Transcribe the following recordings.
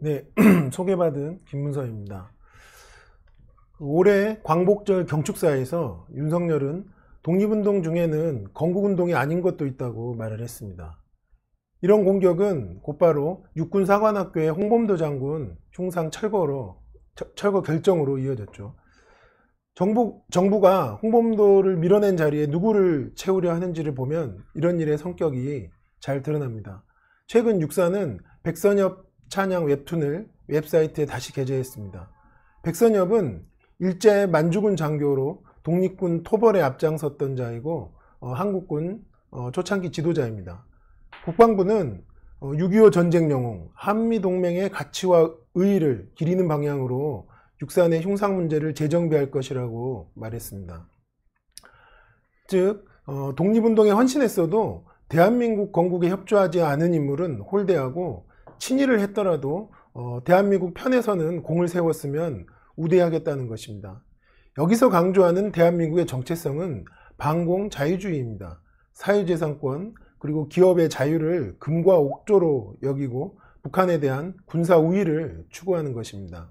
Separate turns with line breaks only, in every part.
네, 소개받은 김문서입니다. 올해 광복절 경축사에서 윤석열은 독립운동 중에는 건국운동이 아닌 것도 있다고 말을 했습니다. 이런 공격은 곧바로 육군사관학교의 홍범도 장군 흉상 철거로, 철거 결정으로 이어졌죠. 정부, 정부가 홍범도를 밀어낸 자리에 누구를 채우려 하는지를 보면 이런 일의 성격이 잘 드러납니다. 최근 육사는 백선엽 찬양 웹툰을 웹사이트에 다시 게재했습니다. 백선엽은 일제 만주군 장교로 독립군 토벌에 앞장섰던 자이고 어, 한국군 어, 초창기 지도자입니다. 국방부는 6.25 어, 전쟁 영웅 한미동맹의 가치와 의의를 기리는 방향으로 육산의 흉상 문제를 재정비할 것이라고 말했습니다. 즉 어, 독립운동에 헌신했어도 대한민국 건국에 협조하지 않은 인물은 홀대하고 친일을 했더라도 어, 대한민국 편에서는 공을 세웠으면 우대하겠다는 것입니다. 여기서 강조하는 대한민국의 정체성은 방공 자유주의입니다. 사유재산권 그리고 기업의 자유를 금과 옥조로 여기고 북한에 대한 군사 우위를 추구하는 것입니다.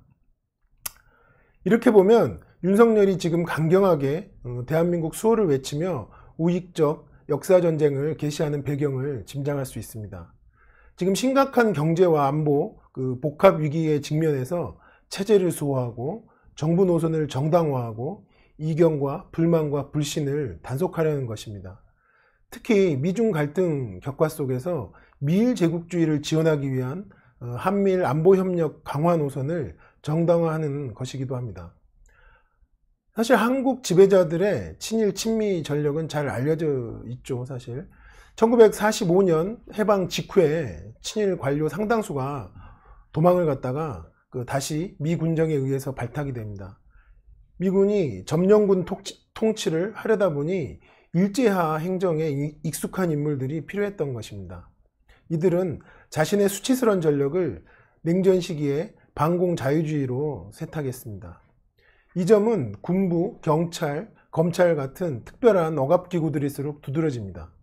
이렇게 보면 윤석열이 지금 강경하게 어, 대한민국 수호를 외치며 우익적 역사전쟁을 개시하는 배경을 짐작할 수 있습니다. 지금 심각한 경제와 안보 그 복합 위기에 직면해서 체제를 수호하고 정부 노선을 정당화하고 이견과 불만과 불신을 단속하려는 것입니다. 특히 미중 갈등 격화 속에서 미일 제국주의를 지원하기 위한 어, 한미일 안보협력 강화 노선을 정당화하는 것이기도 합니다. 사실 한국 지배자들의 친일 친미 전력은 잘 알려져 있죠, 사실. 1945년 해방 직후에 친일 관료 상당수가 도망을 갔다가 그 다시 미 군정에 의해서 발탁이 됩니다. 미군이 점령군 통치, 를 하려다 보니 일제하 행정에 익숙한 인물들이 필요했던 것입니다. 이들은 자신의 수치스런 전력을 냉전 시기에 반공 자유주의로 세탁했습니다. 이 점은 군부, 경찰, 검찰 같은 특별한 억압기구들일수록 두드러집니다.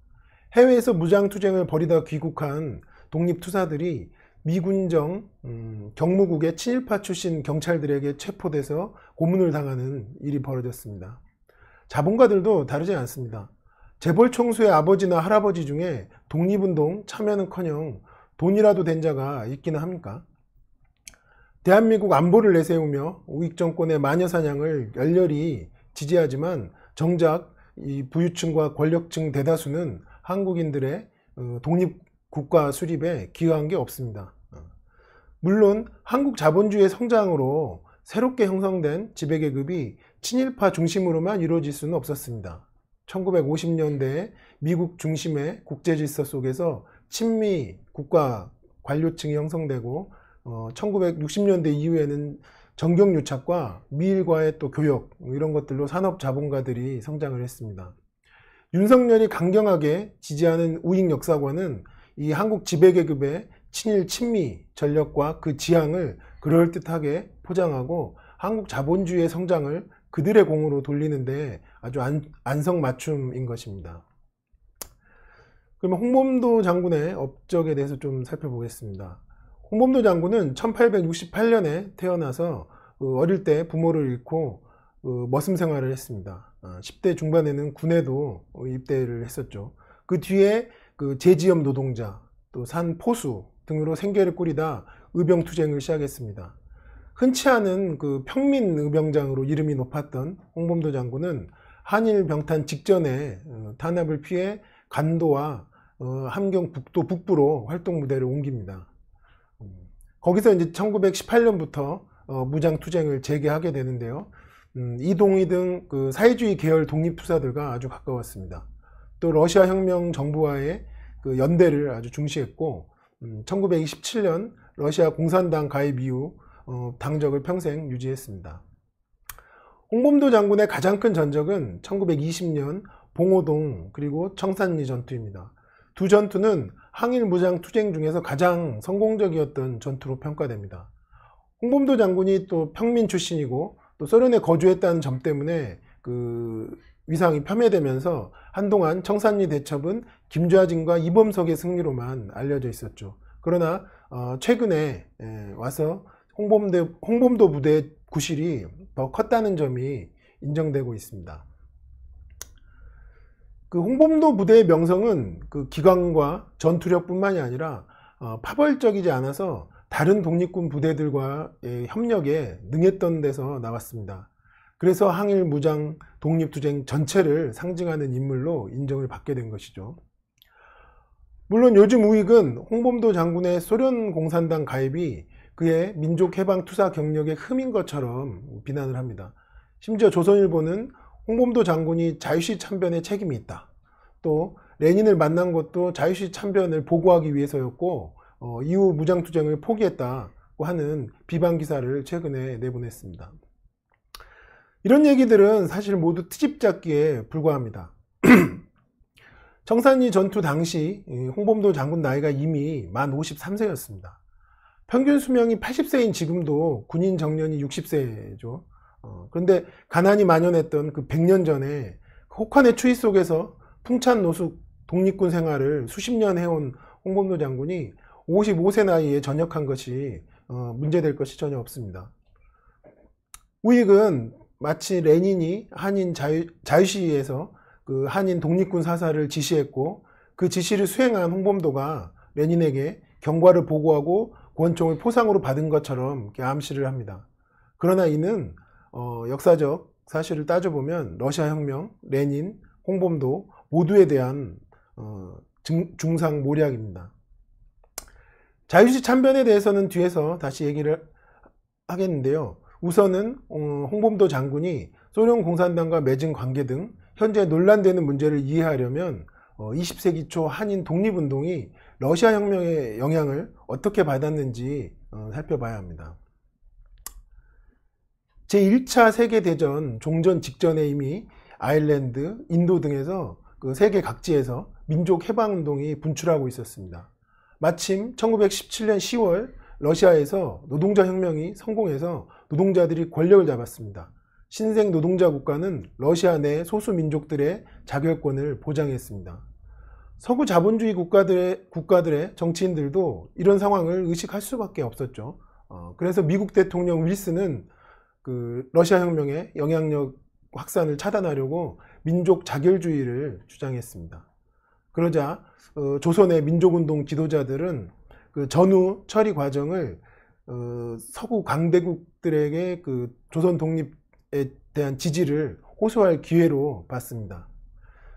해외에서 무장투쟁을 벌이다 귀국한 독립투사들이 미군정 음, 경무국의 친일파 출신 경찰들에게 체포돼서 고문을 당하는 일이 벌어졌습니다. 자본가들도 다르지 않습니다. 재벌 총수의 아버지나 할아버지 중에 독립운동 참여는커녕 돈이라도 된 자가 있기는 합니까? 대한민국 안보를 내세우며 우익 정권의 마녀 사냥을 열렬히 지지하지만 정작 이 부유층과 권력층 대다수는 한국인들의 어, 독립 국가 수립에 기여한 게 없습니다. 어. 물론 한국 자본주의 의 성장으로 새롭게 형성된 지배계급이 친일파 중심으로만 이루어질 수는 없었습니다. 1950년대 미국 중심의 국제 질서 속에서 친미 국가 관료층이 형성되고 1960년대 어, 이후에는 정경유착과 미일과의 또 교역 뭐 이런 것들로 산업 자본가들이 성장을 했습니다. 윤석열이 강경하게 지지하는 우익 역사관은 이 한국 지배계급의 친일 친미 전력과 그 지향을 그럴듯하게 포장하고 한국 자본주의의 성장을 그들의 공으로 돌리는데 아주 안, 안성맞춤인 것입니다. 그러면 홍범도 장군의 업적에 대해서 좀 살펴보겠습니다. 홍범도 장군은 1868년에 태어나서 그 어릴 때 부모를 잃고 어, 머슴 생활을 했습니다. 10대 아, 중반에는 군에도 어, 입대를 했었죠. 그 뒤에 그 제지업 노동자, 또산 포수 등으로 생계를 꾸리다 의병 투쟁을 시작했습니다. 흔치 않은 그 평민 의병장으로 이름이 높았던 홍범도 장군은 한일 병탄 직전에 어, 탄압을 피해 간도와 함경 북도 북부로 활동 무대를 옮깁니다. 음, 거기서 이제 1918년부터 무장 투쟁을 재개하게 되는데요. 음, 이동희 등그 사회주의 계열 독립투사들과 아주 가까웠습니다. 또 러시아 혁명 정부와의 그 연대를 아주 중시했고 음, 1927년 러시아 공산당 가입 이후 어, 당적을 평생 유지했습니다. 홍범도 장군의 가장 큰 전적은 1920년 봉오동 그리고 청산리 전투입니다. 두 전투는 항일 무장 투쟁 중에서 가장 성공적이었던 전투로 평가됩니다. 홍범도 장군이 또 평민 출신이고 또 소련에 거주했다는 점 때문에 그 위상이 폄훼되면서 한동안 청산리 대첩은 김좌진과 이범석의 승리로만 알려져 있었죠. 그러나 어, 최근에 예, 와서 홍범대, 홍범도 부대 구실이 더 컸다는 점이 인정되고 있습니다. 그 홍범도 부대의 명성은 그 기강과 전투력뿐만이 아니라 어, 파벌적이지 않아서 다른 독립군 부대들과 예, 협력에 능했던 데서 나왔습니다. 그래서 항일 무장 독립투쟁 전체를 상징하는 인물로 인정을 받게 된 것이죠. 물론 요즘 우익은 홍범도 장군의 소련 공산당 가입이 그의 민족해방투사 경력의 흠인 것처럼 비난을 합니다. 심지어 조선일보는 홍범도 장군이 자유시 참변에 책임이 있다. 또 레닌을 만난 것도 자유시 참변을 보고하기 위해서였고 어, 이후 무장투쟁을 포기했다고 하는 비방 기사를 최근에 내보냈습니다. 이런 얘기들은 사실 모두 트집잡기에 불과합니다. 청산리 전투 당시 홍범도 장군 나이가 이미 만 53세였습니다. 평균 수명이 80세인 지금도 군인 정년이 60세죠. 어, 그런데 가난이 만연했던 그 100년 전에 그 혹한의 추위 속에서 풍찬 노숙 독립군 생활을 수십 년 해온 홍범도 장군이 55세 나이에 전역한 것이 어, 문제될 것이 전혀 없습니다. 우익은 마치 레닌이 한인 자유, 자유시위에서 그 한인 독립군 사사를 지시했고 그 지시를 수행한 홍범도가 레닌에게 경과를 보고하고 권총을 포상으로 받은 것처럼 암시를 합니다. 그러나 이는 어, 역사적 사실을 따져보면 러시아 혁명, 레닌, 홍범도 모두에 대한 어, 중, 중상 모략입니다. 자유시 참변에 대해서는 뒤에서 다시 얘기를 하겠는데요. 우선은 어, 홍범도 장군이 소련 공산당과 맺은 관계 등 현재 논란되는 문제를 이해하려면 20세기 어, 초 한인 독립운동이 러시아 혁명의 영향을 어떻게 받았는지 어, 살펴봐야 합니다. 제1차 세계대전 종전 직전에 이미 아일랜드, 인도 등에서 그 세계 각지에서 민족 해방운동이 분출하고 있었습니다. 마침 1917년 10월 러시아에서 노동자 혁명이 성공해서 노동자들이 권력을 잡았습니다. 신생 노동자 국가는 러시아 내 소수 민족들의 자결권을 보장했습니다. 서구 자본주의 국가들의, 국가들의 정치인들도 이런 상황을 의식할 수밖에 없었죠. 어, 그래서 미국 대통령 윌슨은 그 러시아 혁명의 영향력 확산을 차단하려고 민족 자결주의를 주장했습니다. 그러자 어, 조선의 민족운동 지도자들은 그 전후 처리 과정을 어, 서구 강대국들에게 그 조선 독립에 대한 지지를 호소할 기회로 봤습니다.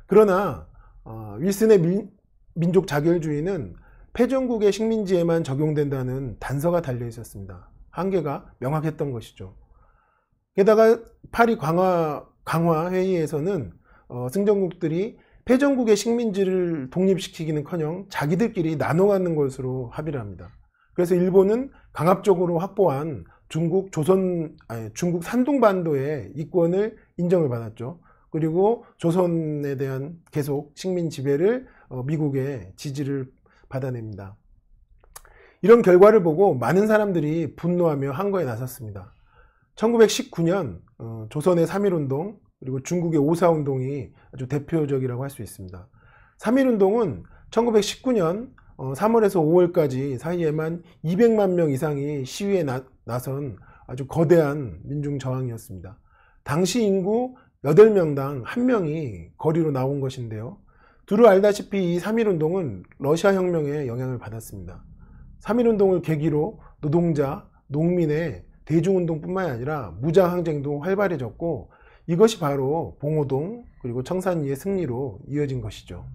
그러나 어, 윌슨의 민, 민족 자결주의는 패전국의 식민지에만 적용된다는 단서가 달려 있었습니다. 한계가 명확했던 것이죠. 게다가 파리 강화, 강화 회의에서는 어, 승전국들이 패전국의 식민지를 독립시키기는커녕 자기들끼리 나눠가는 것으로 합의를 합니다. 그래서 일본은 강압적으로 확보한 중국 조선 아니 중국 산둥반도의 이권을 인정을 받았죠. 그리고 조선에 대한 계속 식민 지배를 어, 미국의 지지를 받아냅니다. 이런 결과를 보고 많은 사람들이 분노하며 항거에 나섰습니다. 1919년 어, 조선의 3.1운동, 그리고 중국의 오사운동이 아주 대표적이라고 할 수 있습니다. 3.1운동은 1919년 3월에서 어, 5월까지 사이에만 200만 명 이상이 시위에 나, 나선 아주 거대한 민중 저항이었습니다. 당시 인구 8명당 1명이 거리로 나온 것인데요. 두루 알다시피 이 3.1운동은 러시아 혁명에 영향을 받았습니다. 3.1운동을 계기로 노동자, 농민의 대중운동뿐만 아니라 무장항쟁도 활발해졌고 이것이 바로 봉오동 그리고 청산리의 승리로 이어진 것이죠.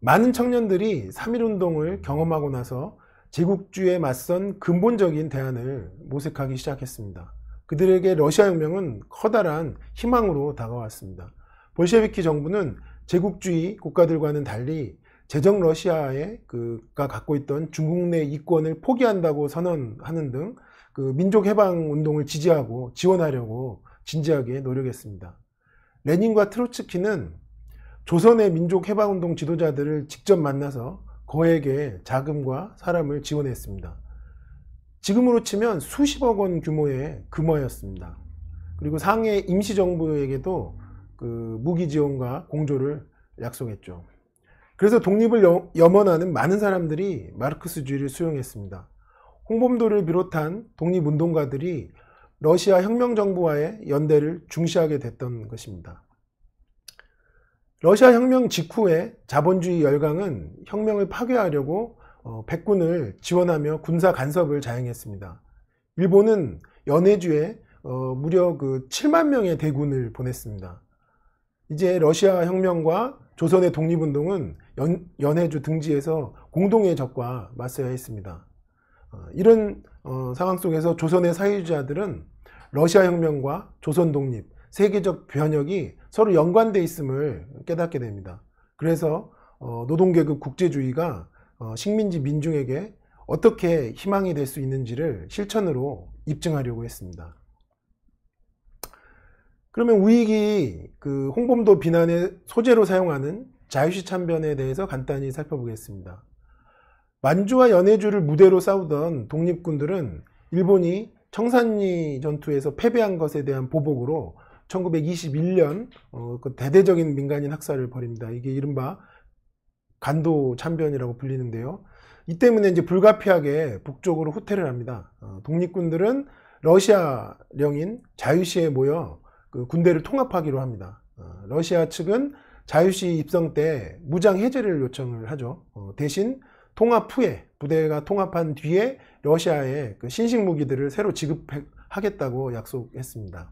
많은 청년들이 3.1운동을 경험하고 나서 제국주의에 맞선 근본적인 대안을 모색하기 시작했습니다. 그들에게 러시아 혁명은 커다란 희망으로 다가왔습니다. 볼셰비키 정부는 제국주의 국가들과는 달리 제정 러시아에 그가 갖고 있던 중국 내 이권을 포기한다고 선언하는 등 그 민족 해방 운동을 지지하고 지원하려고 진지하게 노력했습니다. 레닌과 트로츠키는 조선의 민족 해방운동 지도자들을 직접 만나서 거액의 자금과 사람을 지원했습니다. 지금으로 치면 수십억 원 규모의 금화였습니다. 그리고 상해 임시정부에게도 그 무기 지원과 공조를 약속했죠. 그래서 독립을 염원하는 많은 사람들이 마르크스주의를 수용했습니다. 홍범도를 비롯한 독립운동가들이 러시아 혁명정부와의 연대를 중시하게 됐던 것입니다. 러시아 혁명 직후에 자본주의 열강은 혁명을 파괴하려고 어, 백군을 지원하며 군사 간섭을 자행했습니다. 일본은 연해주에 어, 무려 그 7만 명의 대군을 보냈습니다. 이제 러시아 혁명과 조선의 독립운동은 연, 연해주 등지에서 공동의 적과 맞서야 했습니다. 어, 이런 상황 속에서 조선의 사회주자들은 러시아 혁명과 조선 독립, 세계적 변혁이 서로 연관돼 있음을 깨닫게 됩니다. 그래서 어, 노동계급 국제주의가 어, 식민지 민중에게 어떻게 희망이 될 수 있는지를 실천으로 입증하려고 했습니다. 그러면 우익이 그 홍범도 비난의 소재로 사용하는 자유시 참변에 대해서 간단히 살펴보겠습니다. 만주와 연해주를 무대로 싸우던 독립군들은 일본이 청산리 전투에서 패배한 것에 대한 보복으로 1921년 어, 그 대대적인 민간인 학살을 벌입니다. 이게 이른바 간도 참변이라고 불리는데요. 이 때문에 이제 불가피하게 북쪽으로 후퇴를 합니다. 어, 독립군들은 러시아령인 자유시에 모여 그 군대를 통합하기로 합니다. 어, 러시아 측은 자유시 입성 때 무장 해제를 요청을 하죠. 어, 대신 통합 후에 부대가 통합한 뒤에 러시아에 그 신식 무기들을 새로 지급하겠다고 약속했습니다.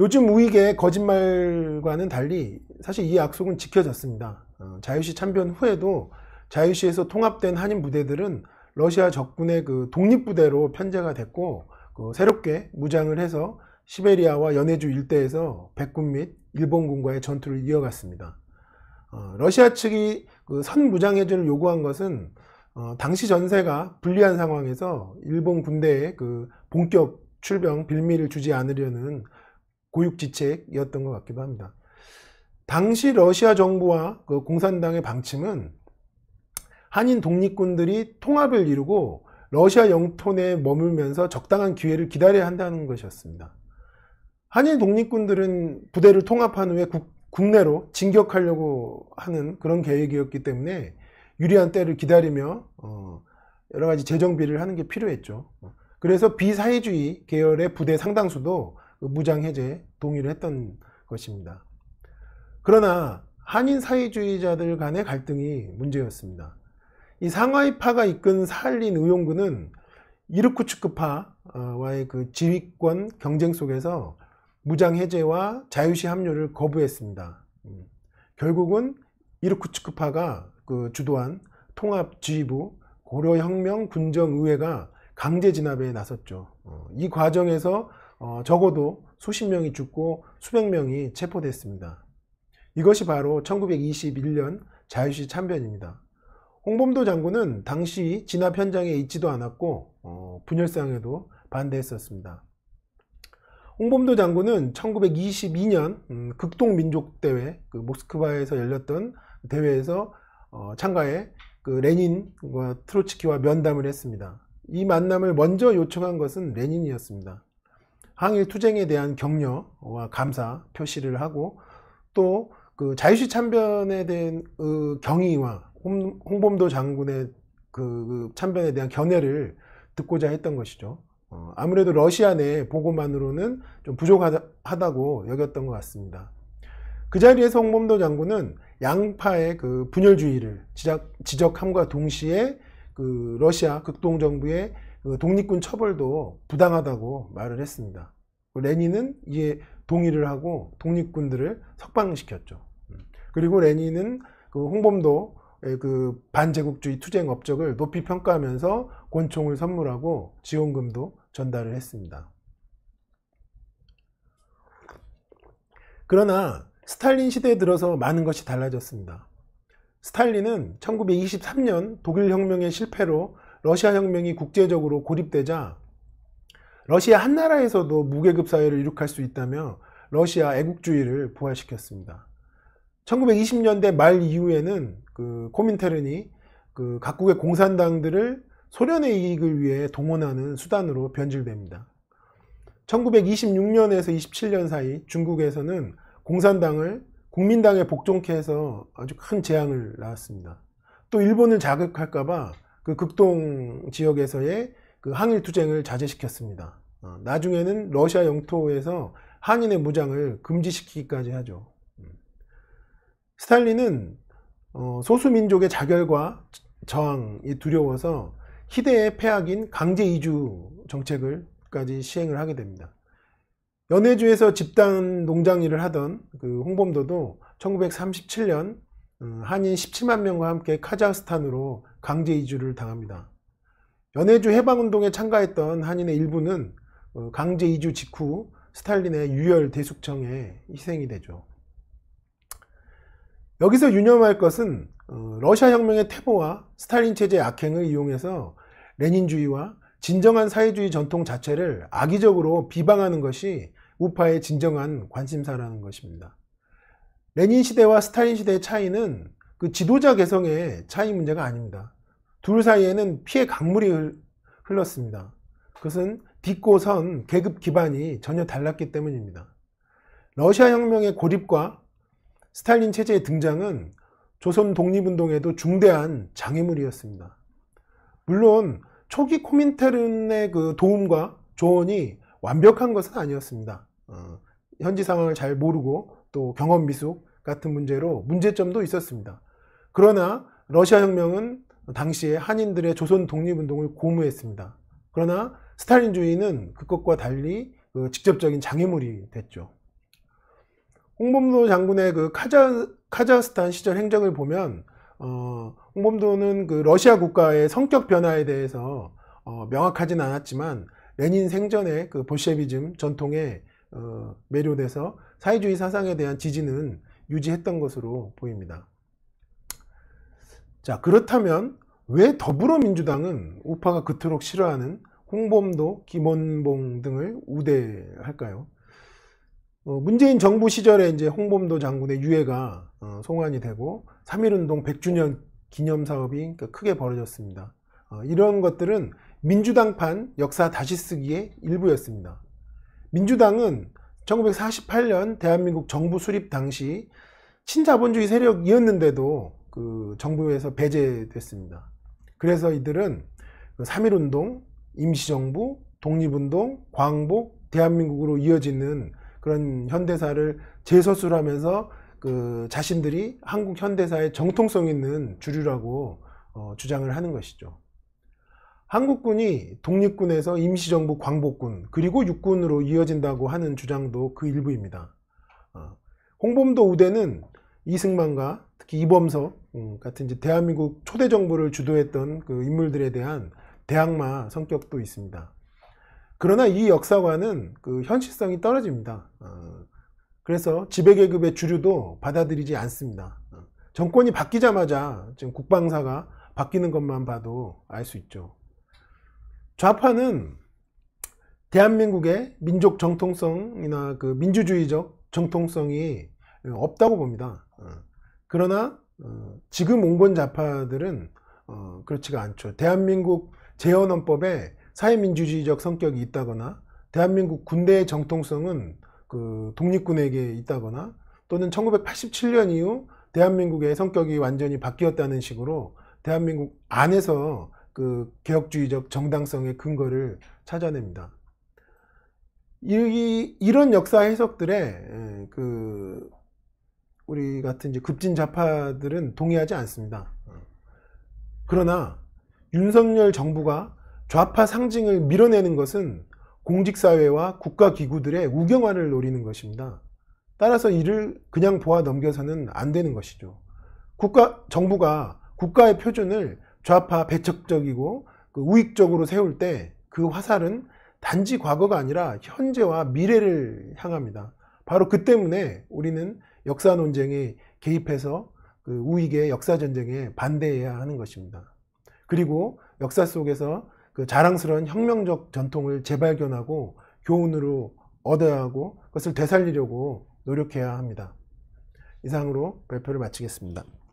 요즘 우익의 거짓말과는 달리 사실 이 약속은 지켜졌습니다. 어, 자유시 참변 후에도 자유시에서 통합된 한인 부대들은 러시아 적군의 그 독립부대로 편제가 됐고 그 새롭게 무장을 해서 시베리아와 연해주 일대에서 백군 및 일본군과의 전투를 이어갔습니다. 어, 러시아 측이 그 선무장해제를 요구한 것은 어, 당시 전세가 불리한 상황에서 일본 군대의 그 본격 출병 빌미를 주지 않으려는 고육지책이었던 것 같기도 합니다. 당시 러시아 정부와 그 공산당의 방침은 한인 독립군들이 통합을 이루고 러시아 영토 내에 머물면서 적당한 기회를 기다려야 한다는 것이었습니다. 한인 독립군들은 부대를 통합한 후에 국, 국내로 진격하려고 하는 그런 계획이었기 때문에 유리한 때를 기다리며 어, 여러 가지 재정비를 하는 게 필요했죠. 어, 그래서 비사회주의 계열의 부대 상당수도 무장해제에 동의를 했던 것입니다. 그러나 한인 사회주의자들 간의 갈등이 문제였습니다. 이 상하이파가 이끈 사할린 의용군은 이르쿠츠크파와의 그 지휘권 경쟁 속에서 무장 해제와 자유시 합류를 거부했습니다. 음. 결국은 이르쿠츠크파가 그 주도한 통합지휘부 고려혁명 군정의회가 강제 진압에 나섰죠. 어, 이 과정에서 어, 적어도 수십 명이 죽고 수백 명이 체포됐습니다. 이것이 바로 1921년 자유시 참변입니다. 홍범도 장군은 당시 진압 현장에 있지도 않았고 어, 분열상에도 반대했었습니다. 홍범도 장군은 1922년 음, 극동민족대회 그 모스크바에서 열렸던 대회에서 어, 참가해 그 레닌과 트로츠키와 면담을 했습니다. 이 만남을 먼저 요청한 것은 레닌이었습니다. 항일 투쟁에 대한 격려와 감사 표시를 하고 또그 자유시 참변에 대한 그 경의와 홍, 홍범도 장군의 그, 그 참변에 대한 견해를 듣고자 했던 것이죠. 어, 아무래도 러시아 내 보고만으로는 좀 부족하다고 여겼던 것 같습니다. 그 자리에서 홍범도 장군은 양파의 그 분열주의를 지적, 함과 동시에 그 러시아 극동 정부의 그 독립군 처벌도 부당하다고 말을 했습니다. 레니는 이에 동의를 하고 독립군들을 석방시켰죠. 음. 그리고 레니는그 홍범도 예, 그 반제국주의 투쟁 업적을 높이 평가하면서 권총을 선물하고 지원금도 전달을 했습니다. 그러나 스탈린 시대에 들어서 많은 것이 달라졌습니다. 스탈린은 1923년 독일 혁명의 실패로 러시아 혁명이 국제적으로 고립되자 러시아 한나라에서도 무계급 사회를 이룩할 수 있다며 러시아 애국주의를 부활시켰습니다. 1920년대 말 이후에는 그 코민테른이 그 각국의 공산당들을 소련의 이익을 위해 동원하는 수단으로 변질됩니다. 1926년에서 27년 사이 중국에서는 공산당을 국민당에 복종케 해서 아주 큰 재앙을 낳았습니다. 또 일본을 자극할까봐 그 극동 지역에서의 그 항일 투쟁을 자제시켰습니다. 어, 나중에는 러시아 영토에서 한인의 무장을 금지시키기까지 하죠. 스탈린은 어, 소수민족의 자결과 저항이 두려워서 희대의 폐악인 강제 이주 정책을까지 시행을 하게 됩니다. 연해주에서 집단 농장 일을 하던 그 홍범도도 1937년 어, 한인 17만 명과 함께 카자흐스탄으로 강제 이주를 당합니다. 연해주 해방운동에 참가했던 한인의 일부는 어, 강제 이주 직후 스탈린의 유혈 대숙청에 희생이 되죠. 여기서 유념할 것은 어, 러시아 혁명의 태보와 스탈린 체제의 악행을 이용해서 레닌주의와 진정한 사회주의 전통 자체를 악의적으로 비방하는 것이 우파의 진정한 관심사라는 것입니다. 레닌 시대와 스탈린 시대의 차이는 그 지도자 개성의 차이 문제가 아닙니다. 둘 사이에는 피해 강물이 흘렀습니다. 그것은 딛고 선 계급 기반이 전혀 달랐기 때문입니다. 러시아 혁명의 고립과 스탈린 체제의 등장은 조선 독립운동에도 중대한 장애물이었습니다. 물론 초기 코민테른의 그 도움과 조언이 완벽한 것은 아니었습니다. 어, 현지 상황을 잘 모르고 또 경험 미숙 같은 문제로 문제점도 있었습니다. 그러나 러시아 혁명은 당시에 한인들의 조선 독립운동을 고무했습니다. 그러나 스탈린주의는 그것과 달리 그 직접적인 장애물이 됐죠. 홍범도 장군의 그 카자, 카자흐스탄 시절 행정을 보면 어, 홍범도는 그 러시아 국가의 성격 변화에 대해서 어, 명확하진 않았지만 레닌 생전의 그 보셰비즘 전통에 어, 매료돼서 사회주의 사상에 대한 지지는 유지했던 것으로 보입니다. 자 그렇다면 왜 더불어민주당은 우파가 그토록 싫어하는 홍범도, 김원봉 등을 우대할까요? 어, 문재인 정부 시절에 이제 홍범도 장군의 유해가 어, 송환이 되고 3.1운동 100주년 기념 사업이 그러니까 크게 벌어졌습니다. 어, 이런 것들은 민주당판 역사 다시 쓰기의 일부였습니다. 민주당은 1948년 대한민국 정부 수립 당시 친자본주의 세력이었는데도 그 정부에서 배제됐습니다. 그래서 이들은 3.1운동, 그 임시정부, 독립운동, 광복, 대한민국으로 이어지는 그런 현대사를 재서술하면서 그 자신들이 한국 현대사의 정통성 있는 주류라고 어, 주장을 하는 것이죠. 한국군이 독립군에서 임시정부 광복군 그리고 육군으로 이어진다고 하는 주장도 그 일부입니다. 어, 홍범도 우대는 이승만과 특히 이범석 음, 같은 이제 대한민국 초대 정부를 주도했던 그 인물들에 대한 대항마 성격도 있습니다. 그러나 이 역사관은 그 현실성이 떨어집니다. 어, 그래서 지배계급의 주류도 받아들이지 않습니다. 어, 정권이 바뀌자마자 지금 국방사가 바뀌는 것만 봐도 알 수 있죠. 좌파는 대한민국의 민족 정통성이나 그 민주주의적 정통성이 없다고 봅니다. 어, 그러나 지금 온건 좌파들은 그렇지가 않죠. 대한민국 재헌헌법에 사회민주주의적 성격이 있다거나 대한민국 군대의 정통성은 그 독립군에게 있다거나 또는 1987년 이후 대한민국의 성격이 완전히 바뀌었다는 식으로 대한민국 안에서 그 개혁주의적 정당성의 근거를 찾아냅니다. 이, 이런 역사 해석들에 예, 그 우리 같은 이제 급진 좌파들은 동의하지 않습니다. 어. 그러나 윤석열 정부가 좌파 상징을 밀어내는 것은 공직사회와 국가기구들의 우경화를 노리는 것입니다. 따라서 이를 그냥 보아 넘겨서는 안 되는 것이죠. 국가, 정부가 국가의 표준을 좌파 배척적이고 그 우익적으로 세울 때 그 화살은 단지 과거가 아니라 현재와 미래를 향합니다. 바로 그 때문에 우리는 역사 논쟁에 개입해서 그 우익의 역사 전쟁에 반대해야 하는 것입니다. 그리고 역사 속에서 그 자랑스러운 혁명적 전통을 재발견하고 교훈으로 얻어야 하고 그것을 되살리려고 노력해야 합니다. 이상으로 발표를 마치겠습니다.